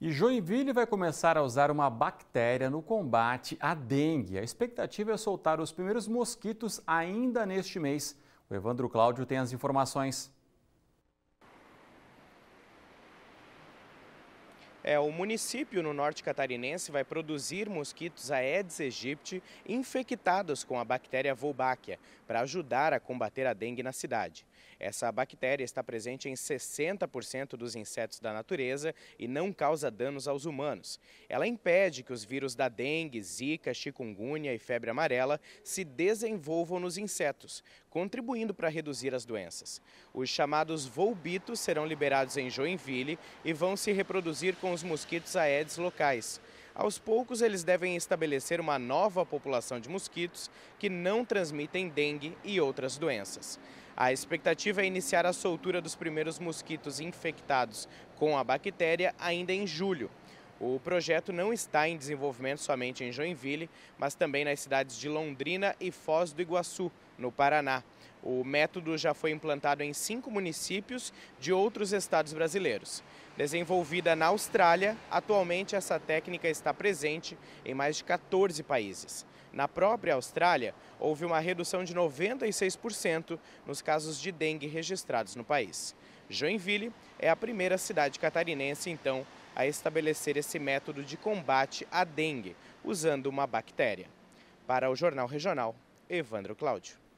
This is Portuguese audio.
E Joinville vai começar a usar uma bactéria no combate à dengue. A expectativa é soltar os primeiros mosquitos ainda neste mês. O Evandro Cláudio tem as informações. É, o município no norte catarinense vai produzir mosquitos Aedes aegypti infectados com a bactéria Wolbachia para ajudar a combater a dengue na cidade. Essa bactéria está presente em 60% dos insetos da natureza e não causa danos aos humanos. Ela impede que os vírus da dengue, zika, chikungunya e febre amarela se desenvolvam nos insetos, contribuindo para reduzir as doenças. Os chamados volbitos serão liberados em Joinville e vão se reproduzir com com os mosquitos aedes locais. Aos poucos, eles devem estabelecer uma nova população de mosquitos que não transmitem dengue e outras doenças. A expectativa é iniciar a soltura dos primeiros mosquitos infectados com a bactéria ainda em julho. O projeto não está em desenvolvimento somente em Joinville, mas também nas cidades de Londrina e Foz do Iguaçu, no Paraná. O método já foi implantado em cinco municípios de outros estados brasileiros. Desenvolvida na Austrália, atualmente essa técnica está presente em mais de 14 países. Na própria Austrália, houve uma redução de 96% nos casos de dengue registrados no país. Joinville é a primeira cidade catarinense, então, a estabelecer esse método de combate à dengue usando uma bactéria. Para o Jornal Regional, Evandro Cláudio.